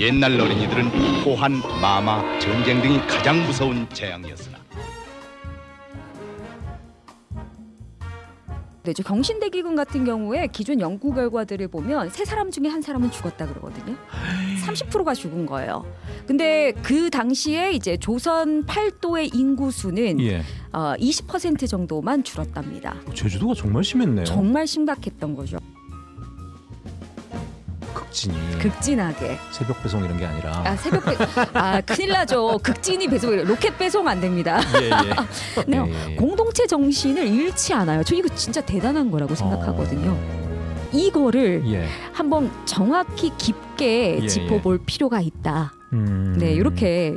옛날 어린이들은 호환, 마마, 전쟁 등이 가장 무서운 재앙이었으나 네, 저경신대기군 같은 경우에 기존 연구 결과들을 보면 세 사람 중에 한 사람은 죽었다 그러거든요. 30%가 죽은 거예요. 근데 그 당시에 이제 조선 팔도의 인구수는 예. 어, 20% 정도만 줄었답니다. 어, 제주도가 정말 심했네요. 정말 심각했던 거죠. 극진이 극진하게 새벽 배송 이런 게 아니라 아 새벽 배... 아 큰일 나죠 극진이 배송 로켓 배송 안 됩니다. 예, 예. 네, 어, 예, 예. 공동체 정신을 잃지 않아요. 저 이거 진짜 대단한 거라고 생각하거든요. 어... 이거를 예. 한번 정확히 깊게 예, 예. 짚어볼 필요가 있다. 음... 네 이렇게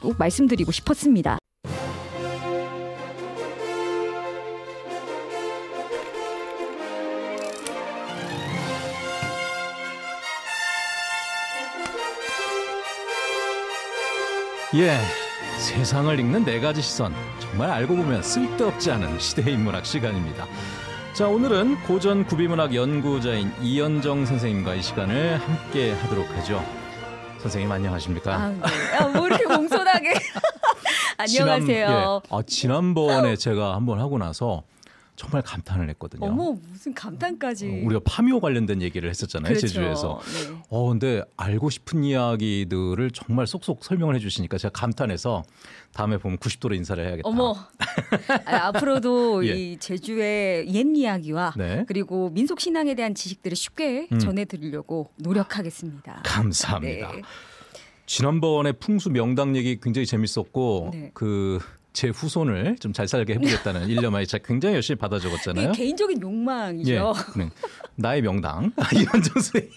꼭 말씀드리고 싶었습니다. 예, 세상을 읽는 네 가지 시선. 정말 알고 보면 쓸데없지 않은 시대의 인문학 시간입니다. 자, 오늘은 고전 구비문학 연구자인 이현정 선생님과 이 시간을 함께 하도록 하죠. 선생님 안녕하십니까? 아, 네. 아, 뭐 이렇게 공손하게 안녕하세요. 지난, 예. 아, 지난번에 제가 한번 하고 나서 정말 감탄을 했거든요. 어머 무슨 감탄까지? 어, 우리가 파묘 관련된 얘기를 했었잖아요 그렇죠. 제주에서. 네. 어 근데 알고 싶은 이야기들을 정말 쏙쏙 설명을 해주시니까 제가 감탄해서 다음에 보면 90도로 인사를 해야겠다. 어머 아니, 앞으로도 예. 이 제주의 옛 이야기와 네. 그리고 민속 신앙에 대한 지식들을 쉽게 음. 전해드리려고 노력하겠습니다. 감사합니다. 네. 지난번에 풍수 명당 얘기 굉장히 재밌었고 네. 그. 제 후손을 좀 잘 살게 해보겠다는 일념하에 제가 굉장히 열심히 받아 적었잖아요. 개인적인 욕망이죠. 예, 네. 나의 명당 이현정 선생님.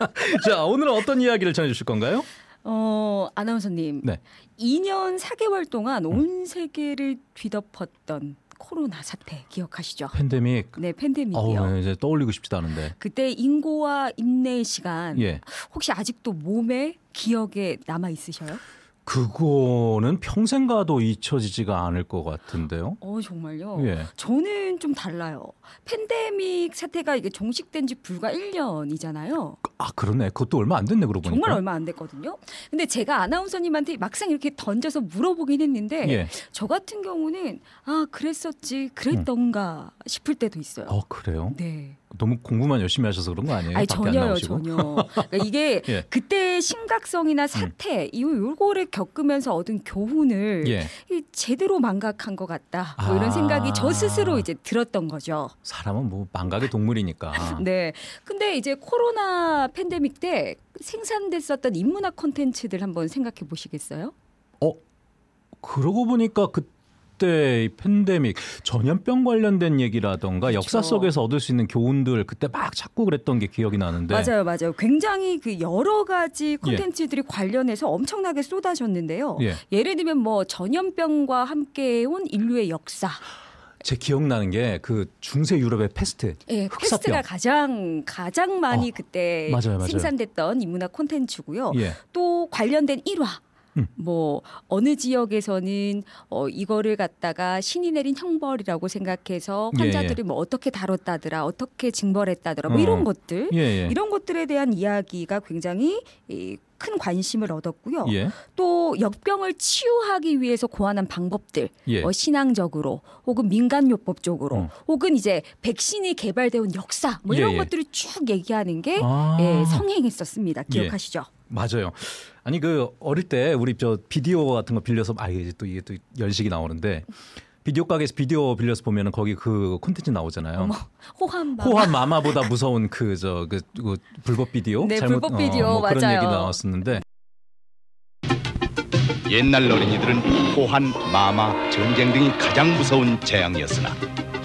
자 오늘은 어떤 이야기를 전해주실 건가요? 어 아나운서님, 네. 2년 4개월 동안 음. 온 세계를 뒤덮었던 코로나 사태 기억하시죠? 팬데믹. 네, 팬데믹이요. 어우, 네, 이제 떠올리고 싶지도 않은데. 그때 인고와 인내의 시간. 예. 혹시 아직도 몸에 기억에 남아 있으셔요? 그거는 평생 가도 잊혀지지가 않을 것 같은데요. 어 정말요. 예. 저는 좀 달라요. 팬데믹 사태가 이게 종식된 지 불과 1년이잖아요. 아 그러네. 그것도 얼마 안 됐네 그러고 보니까. 정말 얼마 안 됐거든요. 근데 제가 아나운서님한테 막상 이렇게 던져서 물어보긴 했는데 예. 저 같은 경우는 아 그랬었지 음. 그랬던가 음. 싶을 때도 있어요. 어 그래요? 네. 너무 공부만 열심히 하셔서 그런 거 아니에요? 아니, 전혀요, 전혀. 그러니까 이게 예. 그때 심각성이나 사태 음. 이후 요거를 겪으면서 얻은 교훈을 예. 제대로 망각한 것 같다. 아. 뭐 이런 아. 생각이 저 스스로 이제 들었던 거죠. 사람은 뭐 망각의 동물이니까. 네. 근데 이제 코로나 팬데믹 때 생산됐었던 인문학 콘텐츠들 한번 생각해 보시겠어요? 어, 그러고 보니까 그 그때 팬데믹 전염병 관련된 얘기라던가 그렇 역사 속에서 얻을 수 있는 교훈들 그때 막 찾고 그랬던 게 기억이 나는데 맞아요, 맞아요. 굉장히 그 여러 가지 예. 콘텐츠들이 예. 관련해서 엄청나게 쏟아졌는데요. 예. 를 들면 뭐 전염병과 함께 온 인류의 역사. 제 기억나는 게 그 중세 유럽의 패스트. 예, 패스트가 그 가장 가장 많이 어, 그때 맞아요, 맞아요. 생산됐던 인문학 콘텐츠고요. 예. 또 관련된 일화 음. 뭐 어느 지역에서는 어 이거를 갖다가 신이 내린 형벌이라고 생각해서 예, 예. 환자들이 예, 뭐 어떻게 다뤘다더라, 어떻게 징벌했다더라, 뭐 어. 이런 것들 예, 예, 이런 것들에 대한 이야기가 굉장히 이, 큰 관심을 얻었고요. 예. 또 역병을 치유하기 위해서 고안한 방법들, 예. 어, 신앙적으로 혹은 민간요법 적으로 어. 혹은 이제 백신이 개발되온 역사 뭐 이런 예, 것들을 쭉 얘기하는 게 아~ 예, 성행했었습니다. 기억하시죠? 맞아요. 아니 그 어릴 때 우리 저 비디오 같은 거 빌려서 아 이게 또 이게 또 연식이 나오는데 비디오 가게에서 비디오 빌려서 보면은 거기 그 콘텐츠 나오잖아요. 호환 마마. 호환 마마보다 무서운 그 저그 그, 불법 비디오 네, 잘못 불법 비디오 어, 뭐 맞아요. 그런 얘기 나왔었는데 옛날 어린이들은 호환 마마 전쟁 등이 가장 무서운 재앙이었으나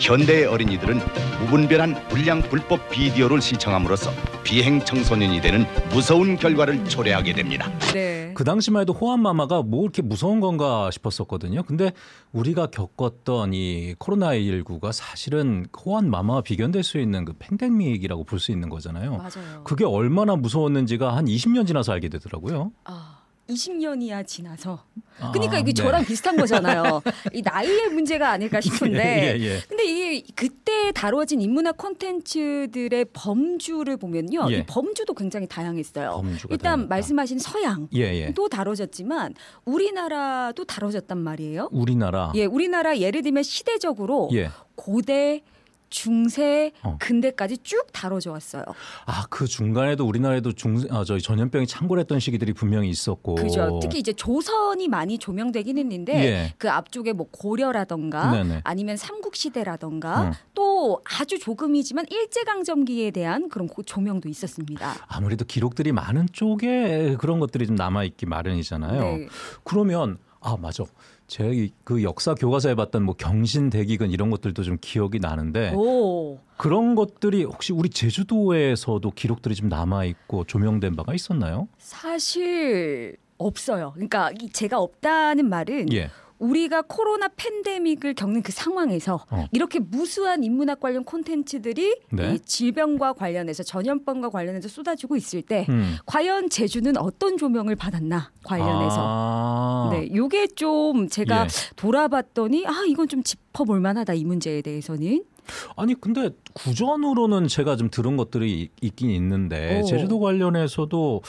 현대의 어린이들은 무분별한 불량 불법 비디오를 시청함으로써 비행 청소년이 되는 무서운 결과를 초래하게 됩니다. 네. 그 당시만 해도 호환마마가 뭐 이렇게 무서운 건가 싶었었거든요. 근데 우리가 겪었던 이 코로나19가 사실은 호환마마와 비견될 수 있는 그 팬데믹이라고 볼 수 있는 거잖아요. 맞아요. 그게 얼마나 무서웠는지가 한 20년 지나서 알게 되더라고요. 아. 20년이야 지나서. 아, 그러니까 아, 이게 네. 저랑 비슷한 거잖아요. 이 나이의 문제가 아닐까 예, 싶은데. 예, 예, 예. 근데 이 그때 다뤄진 인문학 콘텐츠들의 범주를 보면요. 이 예. 범주도 굉장히 다양했어요. 일단 다양했다. 말씀하신 서양도 예, 다뤄졌지만 우리나라도 다뤄졌단 말이에요. 우리나라. 예, 우리나라 예를 들면 시대적으로 고대 중세 어. 근대까지 쭉 다뤄져 왔어요. 아 그 중간에도 우리나라에도 중 아, 어, 저희 전염병이 창궐했던 시기들이 분명히 있었고 그죠. 특히 이제 조선이 많이 조명되긴 했는데 예. 그 앞쪽에 뭐 고려라던가 네네. 아니면 삼국 시대라던가 음. 어. 또 아주 조금이지만 일제 강점기에 대한 그런 조명도 있었습니다. 아무래도 기록들이 많은 쪽에 그런 것들이 좀 남아 있기 마련이잖아요. 네. 그러면 아 맞아 제그 역사 교과서에 봤던 뭐 경신 대기근 이런 것들도 좀 기억이 나는데 오. 그런 것들이 혹시 우리 제주도에서도 기록들이 좀 남아 있고 조명된 바가 있었나요? 사실 없어요. 그러니까 제가 없다는 말은 예. 우리가 코로나 팬데믹을 겪는 그 상황에서 어. 이렇게 무수한 인문학 관련 콘텐츠들이 네. 이 질병과 관련해서 전염병과 관련해서 쏟아지고 있을 때 음. 과연 제주는 어떤 조명을 받았나 관련해서 아. 네 요게 좀 제가 예. 돌아봤더니 아 이건 좀 짚어볼 만하다 이 문제에 대해서는 아니 근데 구전으로는 제가 좀 들은 것들이 있긴 있는데 오. 제주도 관련해서도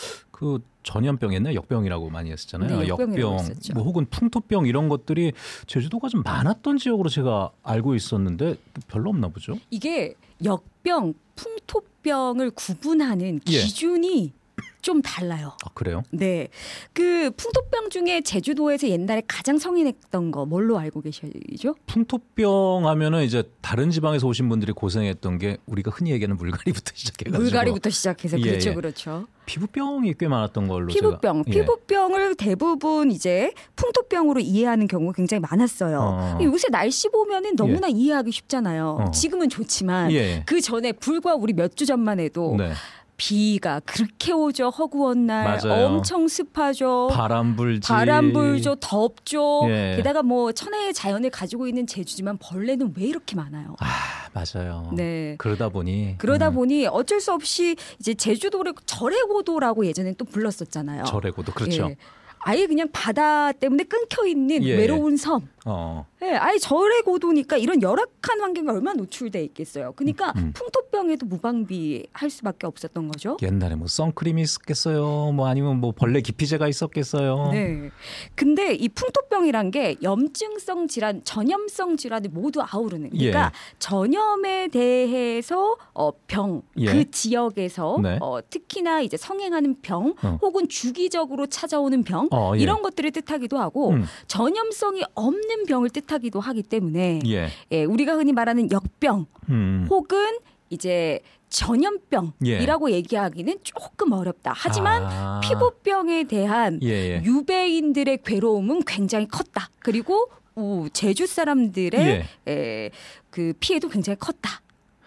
그 전염병 옛날 역병이라고 많이 했었잖아요. 네, 역병, 했었죠. 뭐 혹은 풍토병 이런 것들이 제주도가 좀 많았던 지역으로 제가 알고 있었는데 별로 없나 보죠. 이게 역병, 풍토병을 구분하는 예. 기준이 예. 좀 달라요. 아, 그래요? 네. 그 풍토병 중에 제주도에서 옛날에 가장 성인했던 거 뭘로 알고 계시죠? 풍토병 하면은 이제 다른 지방에서 오신 분들이 고생했던 게 우리가 흔히 얘기하는 물갈이부터 시작해가지고 물갈이부터 시작해서 예, 그렇죠, 예. 그렇죠. 피부병이 꽤 많았던 걸로 피부병, 제가. 예. 피부병을 예. 대부분 이제 풍토병으로 이해하는 경우가 굉장히 많았어요. 어. 요새 날씨 보면은 너무나 예. 이해하기 쉽잖아요. 어. 지금은 좋지만 그 전에 불과 우리 몇 주 전만 해도. 네. 비가 그렇게 오죠 허구한 날 맞아요. 엄청 습하죠 바람 불지 바람 불죠 덥죠 예. 게다가 뭐 천혜의 자연을 가지고 있는 제주지만 벌레는 왜 이렇게 많아요 아 맞아요 네 그러다 보니 그러다 음. 보니 어쩔 수 없이 이제 제주도를 절의고도라고 예전에 또 불렀었잖아요 절의고도 그렇죠 예. 아예 그냥 바다 때문에 끊겨 있는 예. 외로운 섬 어. 네, 아예 절의 고도니까 이런 열악한 환경에 얼마나 노출돼 있겠어요. 그러니까 음, 음. 풍토병에도 무방비할 수밖에 없었던 거죠. 옛날에 뭐 선크림이 있었겠어요. 뭐 아니면 뭐 벌레 기피제가 있었겠어요. 네. 근데 이 풍토병이란 게 염증성 질환, 전염성 질환을 모두 아우르는. 그러니까 예. 전염에 대해서 어, 병, 예. 그 지역에서 네. 어, 특히나 이제 성행하는 병 어. 혹은 주기적으로 찾아오는 병 어, 예. 이런 것들을 뜻하기도 하고 음. 전염성이 없는 병을 뜻하 비슷하기도 하기 때문에 예. 예 우리가 흔히 말하는 역병 음. 혹은 이제 전염병이라고 예. 얘기하기는 조금 어렵다. 하지만 아. 피부병에 대한 예예. 예. 유배인들의 괴로움은 굉장히 컸다. 그리고 오, 제주 사람들의 예. 에, 예, 그 피해도 굉장히 컸다.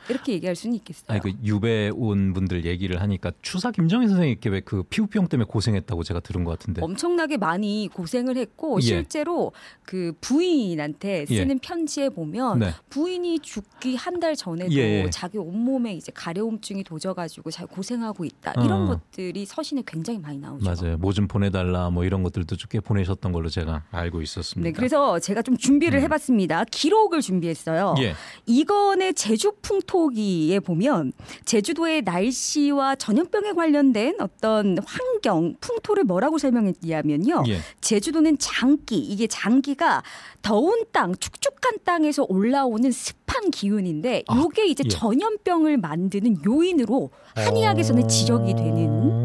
이렇게 얘기할 수는 있겠어요. 아니 그 유배 온 분들 얘기를 하니까 추사 김정희 선생님께 왜 그 피부병 때문에 고생했다고 제가 들은 것 같은데 엄청나게 많이 고생을 했고 예. 실제로 그 부인한테 예. 쓰는 예. 편지에 보면 네. 부인이 죽기 한 달 전에도 예, 예. 자기 온몸에 이제 가려움증이 도져가지고 잘 고생하고 있다 이런 어. 것들이 서신에 굉장히 많이 나오죠. 맞아요. 뭐 좀 보내달라 뭐 이런 것들도 꽤 보내셨던 걸로 제가 알고 있었습니다. 네, 그래서 제가 좀 준비를 음. 해봤습니다. 기록을 준비했어요. 예. 이건의 제주풍토 보기에 보면 제주도의 날씨와 전염병에 관련된 어떤 환경, 풍토를 뭐라고 설명했냐면요. 예. 제주도는 장기, 이게 장기가 더운 땅, 축축한 땅에서 올라오는 습한 기운인데 아, 요게 아, 이제 예. 전염병을 만드는 요인으로 한의학에서는 어... 지적이 되는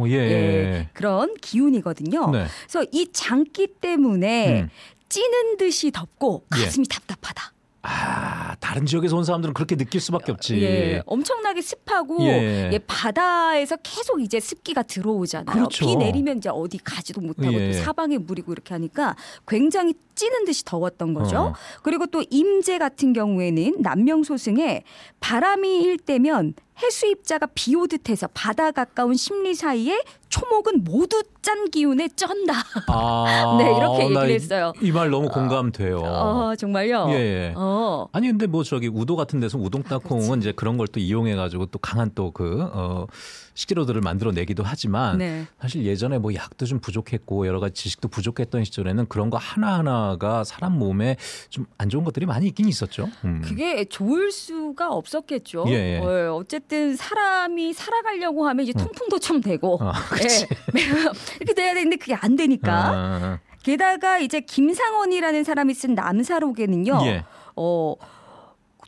예 예, 예. 예, 그런 기운이거든요. 네. 그래서 이 장기 때문에 음. 찌는 듯이 덥고 예. 가슴이 답답하다. 아 다른 지역에서 온 사람들은 그렇게 느낄 수밖에 없지. 예, 엄청나게 습하고 예. 예 바다에서 계속 이제 습기가 들어오잖아요. 그렇죠. 비 내리면 이제 어디 가지도 못하고 예. 사방에 물이고 이렇게 하니까 굉장히 찌는 듯이 더웠던 거죠. 어. 그리고 또 임제 같은 경우에는 남명소승에 바람이 일 때면 해수입자가 비오듯 해서 바다 가까운 심리 사이에 초목은 모두 짠 기운에 쩐다. 아, 네 이렇게 얘기를 했어요. 이 말 너무 아, 공감돼요. 어, 정말요? 예, 예. 어. 아니 근데 뭐 저기 우도 같은 데서 우동 아, 땅콩은 아, 이제 그런 걸 또 이용해 가지고 또 강한 또 그 어, 식재료들을 만들어 내기도 하지만 네. 사실 예전에 뭐 약도 좀 부족했고 여러 가지 지식도 부족했던 시절에는 그런 거 하나 하나가 사람 몸에 좀 안 좋은 것들이 많이 있긴 있었죠. 음. 그게 좋을 수가 없었겠죠. 예, 예. 어, 어쨌든 사람이 살아가려고 하면 이제 음. 통풍도 좀 되고. 아, 그렇지. 예. 이렇게 돼야 되는데 그게 안 되니까. 아. 게다가 이제 김상원이라는 사람이 쓴 남사록에는요. 예. 어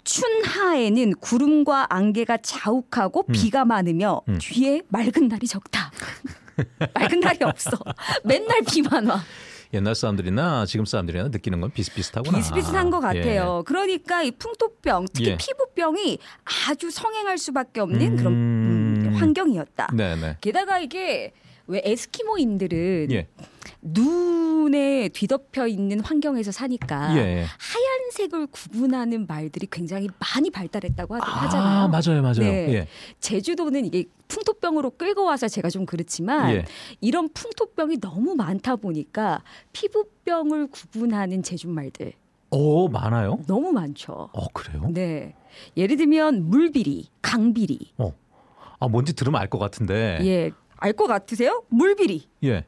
춘하에는 구름과 안개가 자욱하고 음. 비가 많으며 음. 뒤에 맑은 날이 적다. 맑은 날이 없어. 맨날 비만 와. 옛날 사람들이나 지금 사람들이나 느끼는 건 비슷비슷하구나. 비슷비슷한 것 같아요. 예. 그러니까 이 풍토병, 특히 예. 피부병이 아주 성행할 수밖에 없는 음... 그런 음. 환경이었다. 네네. 네. 게다가 이게 왜 에스키모인들은 예. 눈에 뒤덮여 있는 환경에서 사니까 예. 예. 하얀색을 구분하는 말들이 굉장히 많이 발달했다고 하, 잖아요 아, 맞아요, 맞아요. 네. 예. 제주도는 이게 풍토병으로 끌고 와서 제가 좀 그렇지만 예. 이런 풍토병이 너무 많다 보니까 피부병을 구분하는 제주말들. 오, 어, 많아요? 너무 많죠. 어, 그래요? 네. 예를 들면 물비리, 강비리, 어. 아 뭔지 들으면 알 것 같은데. 예, 알것 같으세요? 물비리. 예,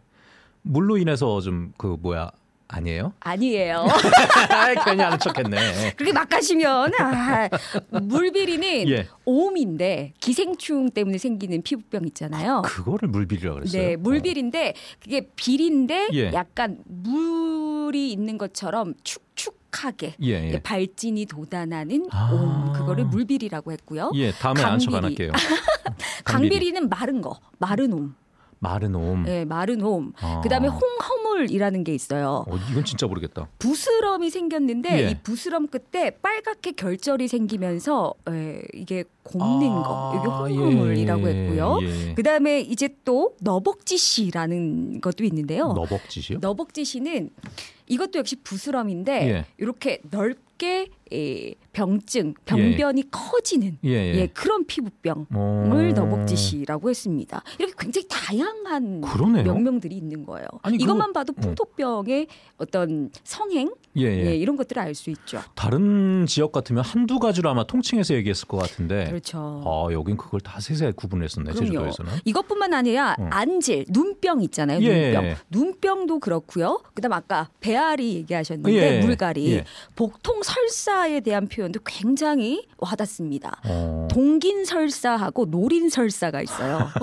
물로 인해서 좀 그 뭐야 아니에요? 아니에요. 괜히 아는 척했네. 그렇게 막 가시면 아, 물비리는 예. 오음인데 기생충 때문에 생기는 피부병 있잖아요. 아, 그거를 물비리라고 그랬어요. 네, 물비리인데 그게 비린데 예. 약간 물이 있는 것처럼 축 촉촉하게 예, 예. 발진이 돋아나는 아~ 옴 그거를 물비리라고 했고요. 예, 다음에 강비리. 안 적어놨게요. 강비리는 마른 거, 마른 옴. 마른 옴. 예, 마른 옴. 아~ 그다음에 홍허 콧물이라는 게 있어요. 어, 이건 진짜 모르겠다. 부스럼이 생겼는데 예. 이 부스럼 끝에 빨갛게 결절이 생기면서 에, 예, 이게 곰는 아~ 거 이게 콧물이라고 예, 예. 했고요. 예. 그다음에 이제 또 너벅지시라는 것도 있는데요. 너벅지시요? 너벅지시는 이것도 역시 부스럼인데 예. 이렇게 넓게 에, 병증, 예. 병변이 예. 커지는 예, 예. 예, 그런 피부병을 어. 더벅지시라고 했습니다. 이렇게 굉장히 다양한 그러네요. 명명들이 있는 거예요. 아니, 이것만 그 봐도 어. 풍토병의 어떤 성행 예, 예. 예 이런 것들을 알 수 있죠. 다른 지역 같으면 한두 가지로 아마 통칭해서 얘기했을 것 같은데. 그렇죠. 아, 여긴 그걸 다 세세히 구분했었네. 그럼요. 제주도에서는. 이것뿐만 아니라 어. 안질, 눈병 있잖아요. 눈병. 눈병도 그렇고요. 그다음 아까 배앓이 얘기하셨는데 물갈이, 복통 설사에 대한 표현 표현도 굉장히 와닿습니다. 어. 동긴설사하고 노린설사가 있어요.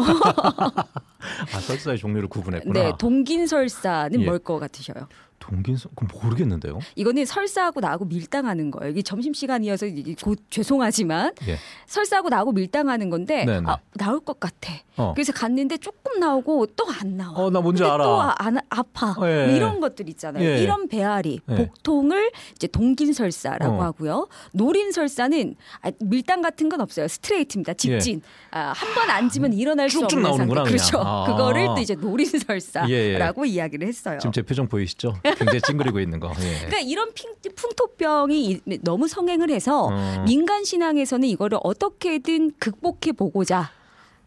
아, 설사의 종류를 구분했구나. 네, 동긴설사는 예. 뭘것 같으셔요? 동긴성 그럼 모르겠는데요. 이거는 설사하고 나하고 밀당하는 거예요. 이게 점심 시간이어서 곧 죄송하지만 예. 설사하고 나하고 밀당하는 건데 네, 네. 아, 나올 것 같아. 어. 그래서 갔는데 조금 나오고 또 안 나와. 어, 나 뭔지 알아. 또안 아, 아파. 예. 뭐 이런 것들 있잖아요. 예. 이런 배앓이, 예. 복통을 이제 동긴설사라고 어. 하고요. 노린설사는 아, 밀당 같은 건 없어요. 스트레이트입니다. 예. 직진. 아, 한번 아, 앉으면 일어날 수 없는 상태. 그렇죠. 아. 그거를 또 이제 노린설사라고 예, 이야기를 했어요. 지금 제 표정 보이시죠? 굉장히 찡그리고 있는 거. 예. 그러니까 이런 핑, 풍토병이 너무 성행을 해서 어. 민간 신앙에서는 이거를 어떻게든 극복해 보고자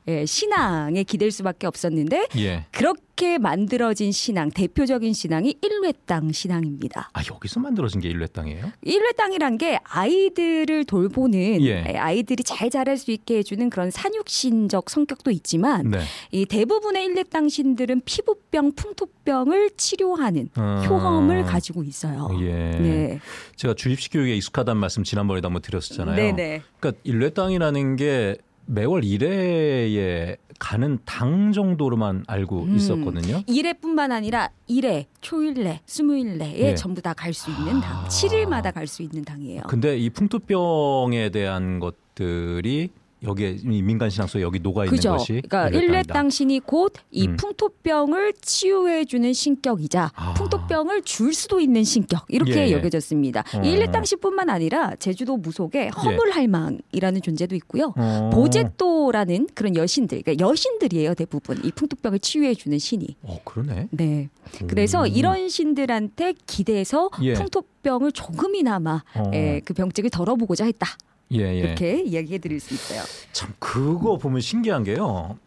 예, 신앙에 기댈 수밖에 없었는데 예. 그렇게 만들어진 신앙 대표적인 신앙이 일뢰땅 신앙입니다. 아 여기서 만들어진 게 일뢰땅이에요? 일뢰땅이란 게 아이들을 돌보는 예. 예. 아이들이 잘 자랄 수 있게 해주는 그런 산육신적 성격도 있지만 네. 이 대부분의 일뢰땅 신들은 피부병, 풍토병을 치료하는 아... 효험을 가지고 있어요. 어, 예. 네. 제가 주입식 교육에 익숙하다는 말씀 지난번에도 한번 드렸었잖아요. 네네. 네. 그러니까 일뢰땅이라는 게 매월 1회에 가는 당 정도로만 알고 음, 있었거든요. 1회뿐만 아니라 1회, 초일례, 스무일례에 네. 전부 다 갈 수 있는 당. 아. 7일마다 갈 수 있는 당이에요. 근데 이 풍토병에 대한 것들이 여기에 민간 신앙소 여기 녹아 있는 것이 그러니까 일렛 당신이 곧이 음. 풍토병을 치유해 주는 신격이자 아. 풍토병을 줄 수도 있는 신격 이렇게 예. 예. 여겨졌습니다. 어. 일렛 당신뿐만 아니라 제주도 무속에 허물할망이라는 예. 존재도 있고요. 어. 보제또라는 그런 여신들 그러니까 여신들이에요 대부분 이 풍토병을 치유해 주는 신이. 어 그러네. 네. 그래서 이런 신들한테 기대해서 예. 풍토병을 조금이나마 어. 예, 그 병증을 덜어보고자 했다. 예, 예. 이렇게 이야기해 드릴 수 있어요. 참 그거 보면 신기한 게요.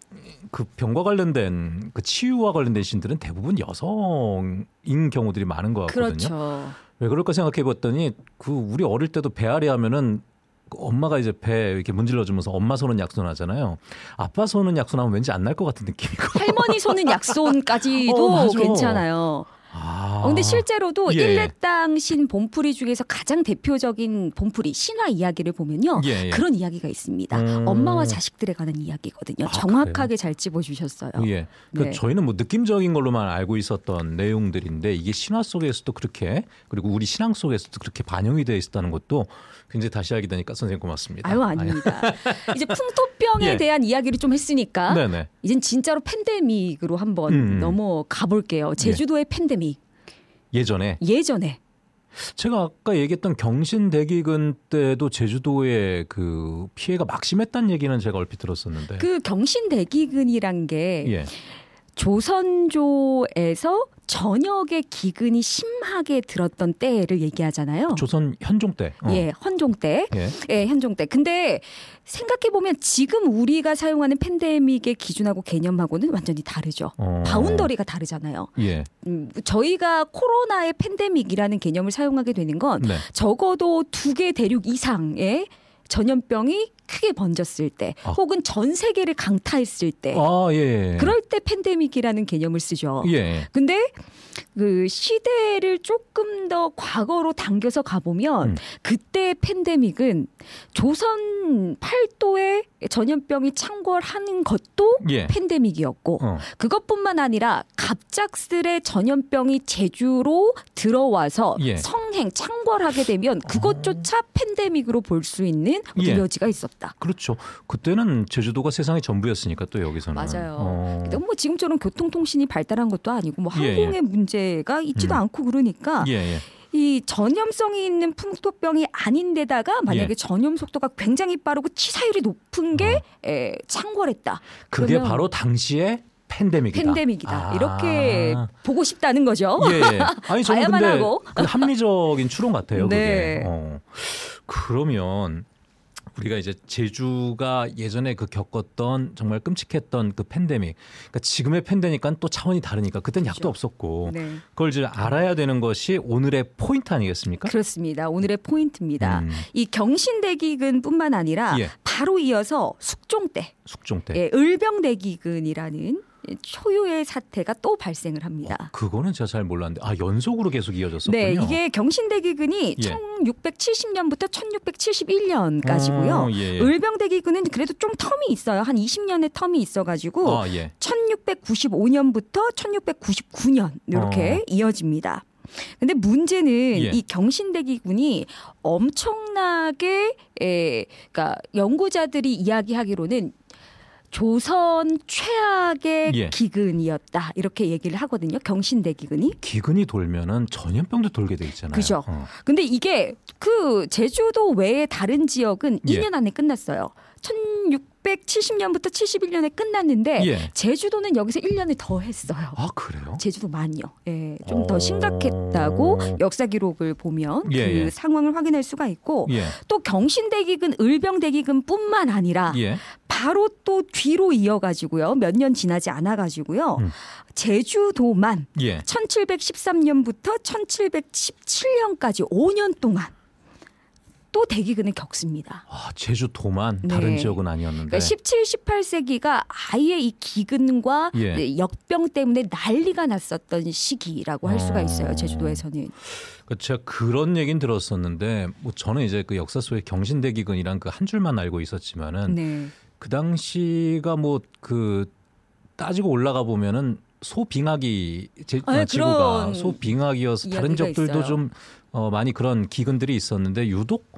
그 병과 관련된 그 치유와 관련된 신들은 대부분 여성인 경우들이 많은 것 같거든요. 그렇죠. 왜 그럴까 생각해 봤더니 그 우리 어릴 때도 배앓이 하면은 그 엄마가 이제 배 이렇게 문질러 주면서 엄마 손은 약손 하잖아요. 아빠 손은 약손 하면 왠지 안 날 것 같은 느낌이고. 할머니 손은 약손까지도 어, 괜찮아요. 아. 어, 근데 실제로도 예. 일레당신 봄풀이 중에서 가장 대표적인 봄풀이 신화 이야기를 보면요. 예, 예. 그런 이야기가 있습니다. 음. 엄마와 자식들에 관한 이야기거든요. 아, 정확하게 그래요? 잘 찝어 주셨어요. 예. 그러니까 네. 저희는 뭐 느낌적인 걸로만 알고 있었던 내용들인데 이게 신화 속에서도 그렇게 그리고 우리 신앙 속에서도 그렇게 반영이 되어 있었다는 것도 굉장히 다시 알게 되니까 선생님 고맙습니다. 아유 아닙니다. 이제 풍토병에 예. 대한 이야기를 좀 했으니까 네네. 이젠 진짜로 팬데믹으로 한번 음. 음. 넘어가 볼게요. 예. 제주도의 팬데믹 예전에 예전에 제가 아까 얘기했던 경신대기근 때도 제주도에 그 피해가 막심했다는 얘기는 제가 얼핏 들었었는데 그 경신대기근이란 게 예. 조선조에서 저녁에 기근이 심하게 들었던 때를 얘기하잖아요. 조선 현종 때. 어. 예, 헌종 때. 예. 예, 현종 때. 근데 생각해 보면 지금 우리가 사용하는 팬데믹의 기준하고 개념하고는 완전히 다르죠. 어. 바운더리가 다르잖아요. 예. 음, 저희가 코로나의 팬데믹이라는 개념을 사용하게 되는 건 네. 적어도 두 개 대륙 이상의 전염병이 크게 번졌을 때 아. 혹은 전 세계를 강타했을 때 아, 예. 그럴 때 팬데믹이라는 개념을 쓰죠. 예. 근데 그 시대를 조금 더 과거로 당겨서 가보면 음. 그때 팬데믹은 조선 팔도에 전염병이 창궐하는 것도 예. 팬데믹이었고 어. 그것뿐만 아니라 갑작스레 전염병이 제주로 들어와서 예. 성행 창궐하게 되면 그것조차 어. 팬데믹으로 볼 수 있는 예. 여지가 있었다. 있다. 그렇죠. 그때는 제주도가 세상의 전부였으니까 또 여기서는 맞아요. 어. 근데 뭐 지금처럼 교통통신이 발달한 것도 아니고 뭐 항공의 예, 예. 문제가 있지도 음. 않고 그러니까. 예, 예, 이 전염성이 있는 풍토병이 아닌데다가 만약에 예. 전염 속도가 굉장히 빠르고 치사율이 높은 게 어. 에, 예, 창궐했다. 그게 바로 당시에 팬데믹이다. 팬데믹이다. 아. 이렇게 보고 싶다는 거죠. 예, 예. 아니 저는 근데 하고. 그 합리적인 추론 같아요. 네. 그게. 어. 그러면 우리가 이제 제주가 예전에 그 겪었던 정말 끔찍했던 그 팬데믹, 그러니까 지금의 팬데믹과는 또 차원이 다르니까 그땐 그렇죠. 약도 없었고 네. 그걸 이제 알아야 되는 것이 오늘의 포인트 아니겠습니까? 그렇습니다. 오늘의 포인트입니다. 음. 이 경신대기근뿐만 아니라 예. 바로 이어서 숙종 때, 숙종 때, 예, 을병대기근이라는 초유의 사태가 또 발생을 합니다. 어, 그거는 제가 잘 몰랐는데 아 연속으로 계속 이어졌었군요. 네, 이게 경신대기근이 예. 1670년부터 1671년까지고요. 오, 어, 예, 예. 을병대기근은 그래도 좀 텀이 있어요. 한 20년의 텀이 있어가지고 아, 예. 1695년부터 1699년 이렇게 어. 이어집니다. 근데 문제는 예. 이 경신대기군이 엄청나게 에, 예, 그러니까 연구자들이 이야기하기로는 조선 최악의 예. 기근이었다 이렇게 얘기를 하거든요. 경신대 기근이. 기근이 돌면은 전염병도 돌게 돼 있잖아요. 그죠. 어. 근데 이게 그 제주도 외에 다른 지역은 예. 2년 안에 끝났어요. 1670년부터 71년에 끝났는데 예. 제주도는 여기서 1년을 더 했어요. 아 그래요? 제주도만요. 예, 좀더 어. 심각했다고 역사 기록을 보면 예, 그 예. 상황을 확인할 수가 있고 예. 또 경신대기근, 을병대기근뿐만 아니라 예. 바로 또 뒤로 이어가지고요. 몇 년 지나지 않아가지고요. 음. 제주도만 1713년부터 1717년까지 5년 동안 또 대기근을 겪습니다. 아, 제주도만 네. 다른 지역은 아니었는데. 그러니까 17, 18세기가 아예 이 기근과 예. 역병 때문에 난리가 났었던 시기라고 할 수가 있어요. 어. 제주도에서는. 그러니 그런 얘긴 들었었는데 뭐 저는 이제 그 역사 속에 경신대기근이란 그한 줄만 알고 있었지만은 네. 그 당시가 뭐 그 따지고 올라가 보면은 소빙하기 제 아, 아 지구가 소빙하기여서 다른 적들도 있어요. 좀 어, 많이 그런 기근들이 있었는데 유독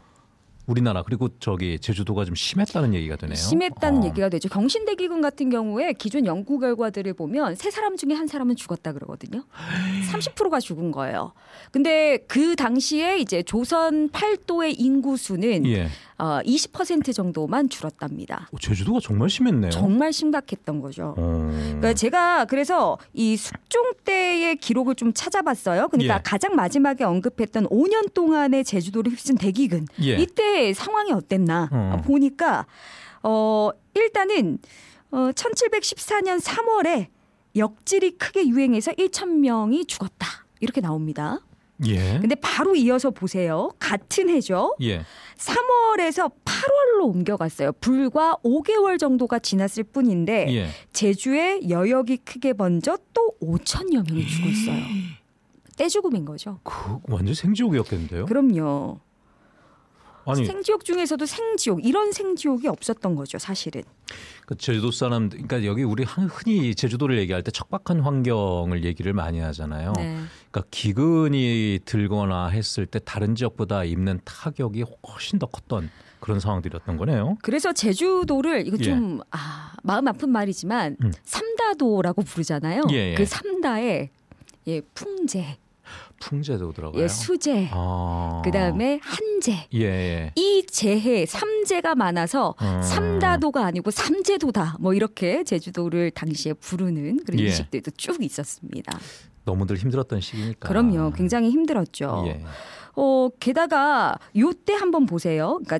우리나라 그리고 저기 제주도가 좀 심했다는 얘기가 되네요. 심했다는 어. 얘기가 되죠. 경신대기군 같은 경우에 기존 연구 결과들을 보면 세 사람 중에 한 사람은 죽었다 그러거든요. 30%가 죽은 거예요. 근데 그 당시에 이제 조선 팔도의 인구수는 예. 어, 20% 정도만 줄었답니다. 제주도가 정말 심했네요. 정말 심각했던 거죠. 어... 그러니까 제가 그래서 이 숙종 때의 기록을 좀 찾아봤어요. 그러니까 예. 가장 마지막에 언급했던 5년 동안의 제주도를 휩쓴 대기근 예. 이때 상황이 어땠나 어... 보니까 어 일단은 어 1714년 3월에 역질이 크게 유행해서 1천 명이 죽었다. 이렇게 나옵니다. 예. 근데 바로 이어서 보세요. 같은 해죠. 예. 3월에서 8월로 옮겨갔어요. 불과 5개월 정도가 지났을 뿐인데 예. 제주에 여역이 크게 번져 또 5천여 명이 죽었어요. 예. 떼죽음인 거죠. 그 완전 생지옥이었겠는데요. 그럼요. 아니, 생지옥 중에서도 생지옥 이런 생지옥이 없었던 거죠 사실은. 그 제주도 사람 그러니까 여기 우리 흔히 제주도를 얘기할 때 척박한 환경을 얘기를 많이 하잖아요. 네. 그러니까 기근이 들거나 했을 때 다른 지역보다 입는 타격이 훨씬 더 컸던 그런 상황들이었던 거네요. 그래서 제주도를 이거 예. 좀 예. 아, 마음 아픈 말이지만 음. 삼다도라고 부르잖아요. 예, 예. 그 삼다에 예, 풍제 풍제도 들어가요. 예, 수제. 아. 그다음에 한제. 예, 예. 이재해삼재가 많아서 음. 삼다도가 아니고 삼재도다뭐 이렇게 제주도를 당시에 부르는 그런 예. 인 식들도 쭉 있었습니다. 너무들 힘들었던 시기니까. 그럼요. 굉장히 힘들었죠. 예. 어, 게다가 요때 한번 보세요. 그러니까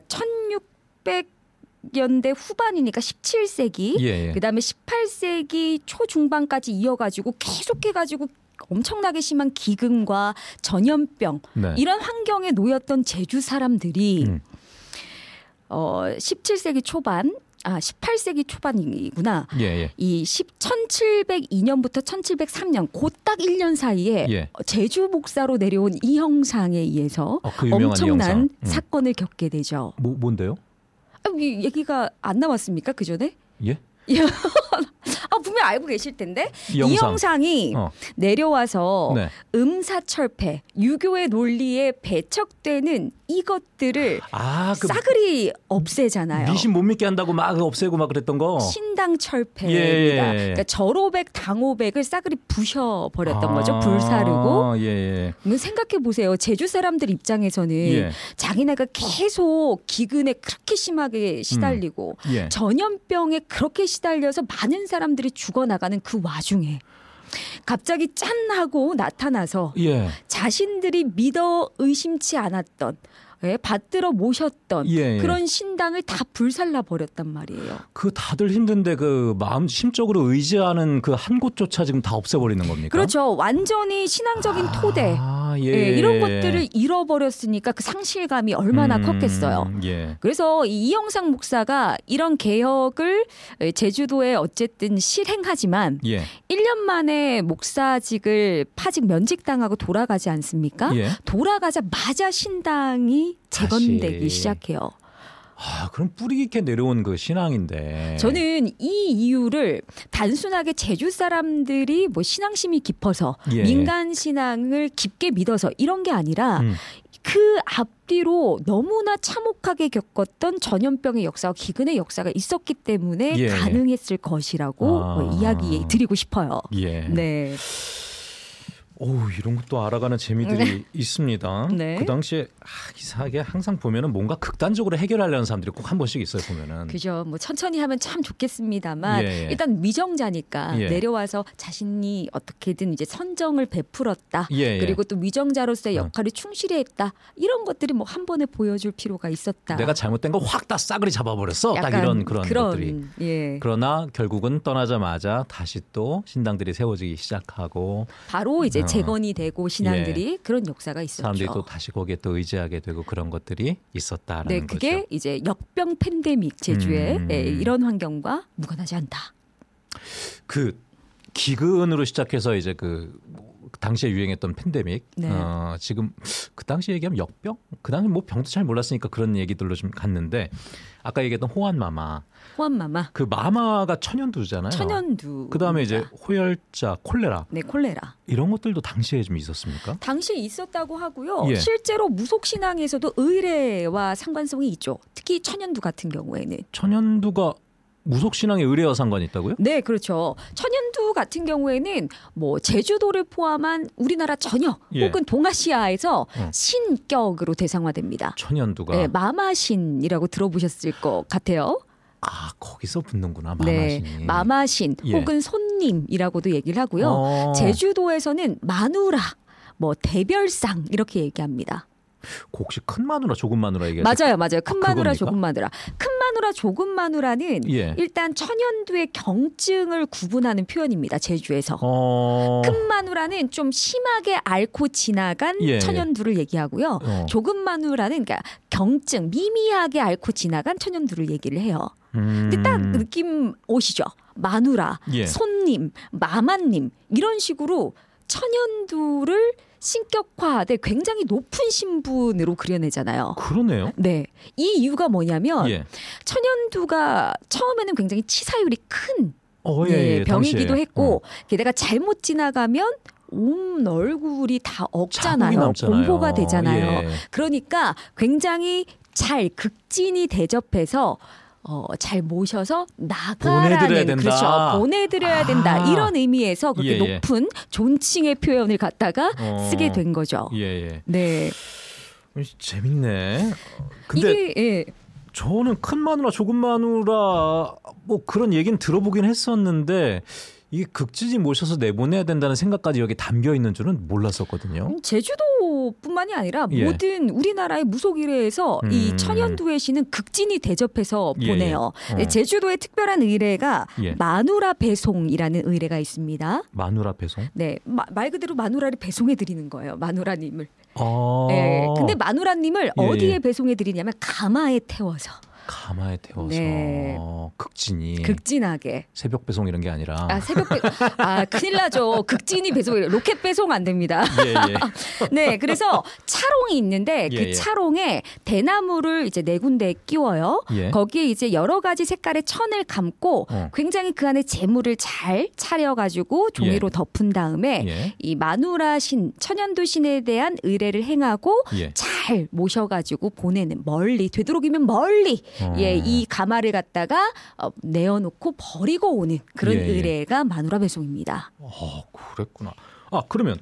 1600년대 후반이니까 17세기, 예, 예. 그다음에 18세기 초중반까지 이어가지고 계속해가지고 엄청나게 심한 기근과 전염병 네. 이런 환경에 놓였던 제주 사람들이 음. 어 17세기 초반 아 18세기 초반이구나. 예, 예. 이1 7 0 2년부터 1703년 곧 딱 1년 사이에 예. 제주 목사로 내려온 이형상에 의해서 어, 그 엄청난 형상 음. 사건을 겪게 되죠. 뭐 뭔데요? 아, 얘기가 안 나왔습니까 그 전에? 예? 아 분명 알고 계실 텐데 이, 영상. 이 영상이 어. 내려와서 네. 음사철폐 유교의 논리에 배척되는 이것들을 아, 그 싸그리 없애잖아요. 미신 못 믿게 한다고 막 없애고 막 그랬던 거. 신당 철폐입니다. 예, 예. 예. 그러니까 절호백, 당호백을 싸그리 부셔 버렸던 아, 거죠. 불사르고. 예, 예. 음, 생각해 보세요. 제주 사람들 입장에서는 자기네가 예. 계속 기근에 그렇게 심하게 시달리고 음, 전염병에 그렇게 시달려서 많은 사람들이 죽어 나가는 그 와중에 갑자기 짠 하고 나타나서 예. 자신들이 믿어 의심치 않았던 예, 받들어 모셨던 예, 예. 그런 신당을 다 불살라 버렸단 말이에요. 그 다들 힘든데 그 마음 심적으로 의지하는 그 한 곳조차 지금 다 없애버리는 겁니까? 그렇죠. 완전히 신앙적인 아, 토대 예. 예 이런 예, 예. 것들을 잃어버렸으니까 그 상실감이 얼마나 음, 컸겠어요. 그래서 이영상 목사가 이런 개혁을 제주도에 어쨌든 실행하지만 1년 만에 목사직을 파직 면직당하고 돌아가지 않습니까? 돌아가자마자 신당이 다 재건되기 다시. 시작해요. 아, 그럼 뿌리 깊게 내려온 그 신앙인데. 저는 이 이유를 단순하게 제주 사람들이 뭐 신앙심이 깊어서 예. 민간 신앙을 깊게 믿어서 이런 게 아니라 음. 그 앞뒤로 너무나 참혹하게 겪었던 전염병의 역사와 기근의 역사가 있었기 때문에 예. 가능했을 것이라고 아. 뭐 이야기 드리고 싶어요. 예. 네. 오 이런 것도 알아가는 재미들이 네. 있습니다. 네. 그 당시에 아, 이상하게 항상 보면은 뭔가 극단적으로 해결하려는 사람들이 꼭 한 번씩 있어요 보면은. 그죠. 뭐 천천히 하면 참 좋겠습니다만 예. 예. 일단 위정자니까 예. 내려와서 자신이 어떻게든 이제 선정을 베풀었다. 예. 예. 그리고 또위정자로서의 어. 역할을 충실히 했다. 이런 것들이 뭐 한 번에 보여줄 필요가 있었다. 내가 잘못된 거확다 싸그리 잡아버렸어. 딱 이런 그런, 그런 것들이. 예. 그러나 결국은 떠나자마자 다시 또 신당들이 세워지기 시작하고. 바로 이제. 재건이 되고 신앙들이 예. 그런 역사가 있었죠. 사람들이 또 다시 거기에 또 의지하게 되고 그런 것들이 있었다라는 네, 그게 거죠. 이제 역병 팬데믹 제주의 음. 예, 이런 환경과 무관하지 않다. 그 기근으로 시작해서 이제 그 당시에 유행했던 팬데믹 네. 어, 지금 그 당시 얘기하면 역병 그 당시 뭐 병도 잘 몰랐으니까 그런 얘기들로 좀 갔는데 아까 얘기했던 호환마마 호암마마. 그 마마가 천연두잖아요. 천연두. 그다음에 이제 호열자, 콜레라. 네, 콜레라. 이런 것들도 당시에 좀 있었습니까? 당시에 있었다고 하고요. 예. 실제로 무속 신앙에서도 의뢰와 상관성이 있죠. 특히 천연두 같은 경우에는. 천연두가 무속신앙의 의뢰와 상관이 있다고요? 네, 그렇죠. 천연두 같은 경우에는 뭐 제주도를 포함한 우리나라 전역 예. 혹은 동아시아에서 어. 신격으로 대상화됩니다. 천연두가 네, 마마신이라고 들어보셨을 것 같아요. 아 거기서 붙는구나 네. 마마신. 네, 마마신 예. 혹은 손님이라고도 얘기를 하고요. 어. 제주도에서는 마누라, 뭐 대별상 이렇게 얘기합니다. 그 혹시 큰 마누라, 조금 마누라 얘기하요 맞아요, 맞아요. 아, 큰 아, 마누라, 그겁니까? 조금 마누라. 큰 마누라, 조금 마누라는 예. 일단 천연두의 경증을 구분하는 표현입니다. 제주에서 어... 큰 마누라는 좀 심하게 앓고 지나간 예. 예. 천연두를 얘기하고요. 어... 조금 마누라는 그러니까 경증, 미미하게 앓고 지나간 천연두를 얘기를 해요. 음. 근데 딱 음. 느낌 오시죠? 마누라, 예. 손님, 마마님 이런 식으로 천연두를 신격화돼 굉장히 높은 신분으로 그려내잖아요. 그러네요. 네. 이 이유가 뭐냐면 예. 천연두가 처음에는 굉장히 치사율이 큰 어, 예, 예, 예 병이기도 했고 어. 게다가 잘못 지나가면 옴 얼굴이 다 억잖아요. 공포가 되잖아요. 예. 그러니까 굉장히 잘 극진히 대접해서 어, 잘 모셔서 나가라는 보내드려야 그렇죠 보내드려야 된다 아~ 이런 의미에서 그렇게 예, 예. 높은 존칭의 표현을 갖다가 어~ 쓰게 된 거죠. 예, 예. 네. 음, 재밌네. 근데 이게, 예. 저는 큰 마누라 조금 마누라 뭐 그런 얘기는 들어보긴 했었는데 이게 극진이 모셔서 내보내야 된다는 생각까지 여기 담겨 있는 줄은 몰랐었거든요. 음, 제주도뿐만이 아니라 예. 모든 우리나라의 무속의뢰에서 음. 이 천연두의 신은 극진이 대접해서 예, 예. 보내요. 어. 네, 제주도의 특별한 의뢰가 예. 마누라 배송이라는 의뢰가 있습니다. 마누라 배송? 네, 마, 말 그대로 마누라를 배송해 드리는 거예요. 마누라님을. 아~ 네, 근데 마누라님을 예, 어디에 배송해 드리냐면 가마에 태워서. 가마에 태워서 네. 극진이 극진하게 새벽 배송 이런 게 아니라 아 새벽 배... 아 큰일 나죠 극진이 배송 로켓 배송 안 됩니다 예, 예. 네 그래서 차롱이 있는데 예, 그 예. 차롱에 대나무를 이제 네 군데 끼워요 예. 거기에 이제 여러 가지 색깔의 천을 감고 어. 굉장히 그 안에 재물을 잘 차려가지고 종이로 예. 덮은 다음에 이 마누라 신 천연도 신에 대한 의뢰를 행하고 차잘 모셔가지고 보내는 멀리 되도록이면 멀리 예, 어. 예이 가마를 갖다가 어, 내어놓고 버리고 오는 그런 예, 예. 의뢰가 마누라 배송입니다. 어 그랬구나. 아 그러면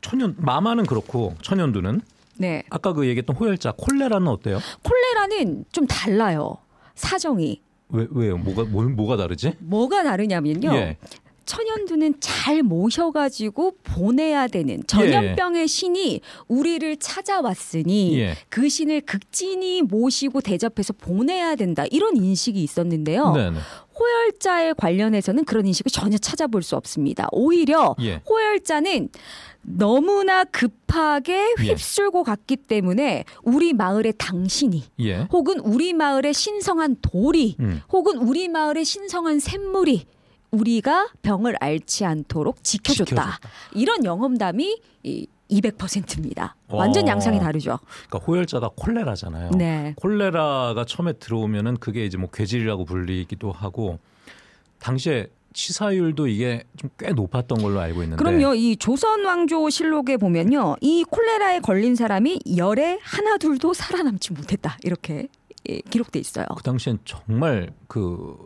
천연 마마는 그렇고 천연두는 네. 아까 그 얘기했던 호열자 콜레라는 어때요? 콜레라는 좀 달라요 사정이. 왜 왜요? 뭐가 뭐, 뭐가 다르지? 뭐가 다르냐면요. 예. 천연두는 잘 모셔가지고 보내야 되는 전염병의 예. 신이 우리를 찾아왔으니 예. 그 신을 극진히 모시고 대접해서 보내야 된다 이런 인식이 있었는데요. 네네. 네. 호열자에 관련해서는 그런 인식을 전혀 찾아볼 수 없습니다. 오히려 예. 호열자는 너무나 급하게 예. 휩쓸고 예. 갔기 때문에 우리 마을의 당신이 예. 혹은 우리 마을의 신성한 돌이 음. 혹은 우리 마을의 신성한 샘물이 우리가 병을 앓지 않도록 지켜줬다. 지켜줬다. 이런 영험담이 이 200%입니다. 완전 양상이 다르죠. 그러니까 호열자가 콜레라잖아요. 네. 콜레라가 처음에 들어오면은 그게 이제 뭐 괴질이라고 불리기도 하고 당시에 치사율도 이게 좀 꽤 높았던 걸로 알고 있는데. 그럼요. 이 조선 왕조 실록에 보면요. 이 콜레라에 걸린 사람이 열에 하나 둘도 살아남지 못했다. 이렇게 예, 기록돼 있어요. 그 당시엔 정말 그